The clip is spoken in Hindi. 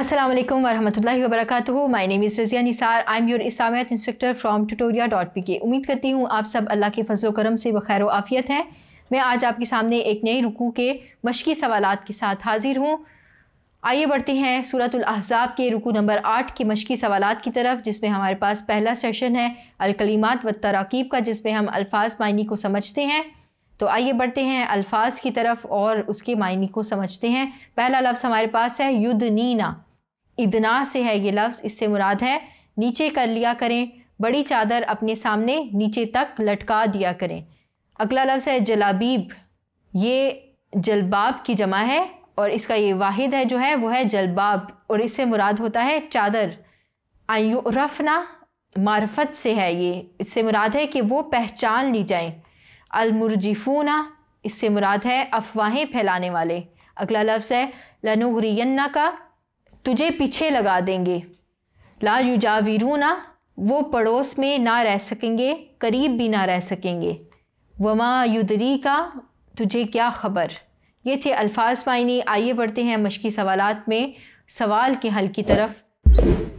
असलम वरहमल वरक my name is Razia Nisar I am your Islamiyat instructor from Tutoria dot P K उम्मीद करती हूँ आप सब अल्लाह के फजल करम से बखैर आफ़ियत हैं मैं आज आपके सामने एक नए रुकू के मशक़ी सवाल के साथ हाज़िर हूँ आइए बढ़ते हैं सूरत अहज़ाब के रुकू नंबर आठ के मशक़ी सवाल की तरफ जिसमें हमारे पास पहला सेशन है अलकलीमत व तराकीब का जिसमें हम अल्फाज मायनी को समझते हैं तो आइए बढ़ते हैं अल्फाज की तरफ और उसके मायने को समझते हैं पहला लफ्ज़ हमारे पास है युद्ध नीना इदना से है ये लफ्ज़ इससे मुराद है नीचे कर लिया करें बड़ी चादर अपने सामने नीचे तक लटका दिया करें अगला लफ्ज़ है जलाबीब ये जलबाब की जमा है और इसका ये वाहिद है जो है वो है जलबाब और इससे मुराद होता है चादर आयुरफना मार्फत से है ये इससे मुराद है कि वो पहचान ली जाए अलमुरजिफूना इससे मुराद है अफवाहें फैलाने वाले अगला लफ्ज़ है लनुरीन्ना का तुझे पीछे लगा देंगे ला ना वो पड़ोस में ना रह सकेंगे करीब भी ना रह सकेंगे वमा युदरी का तुझे क्या ख़बर ये थे अल्फाज मायने आइए बढ़ते हैं मशक़ी सवालात में सवाल के हल की तरफ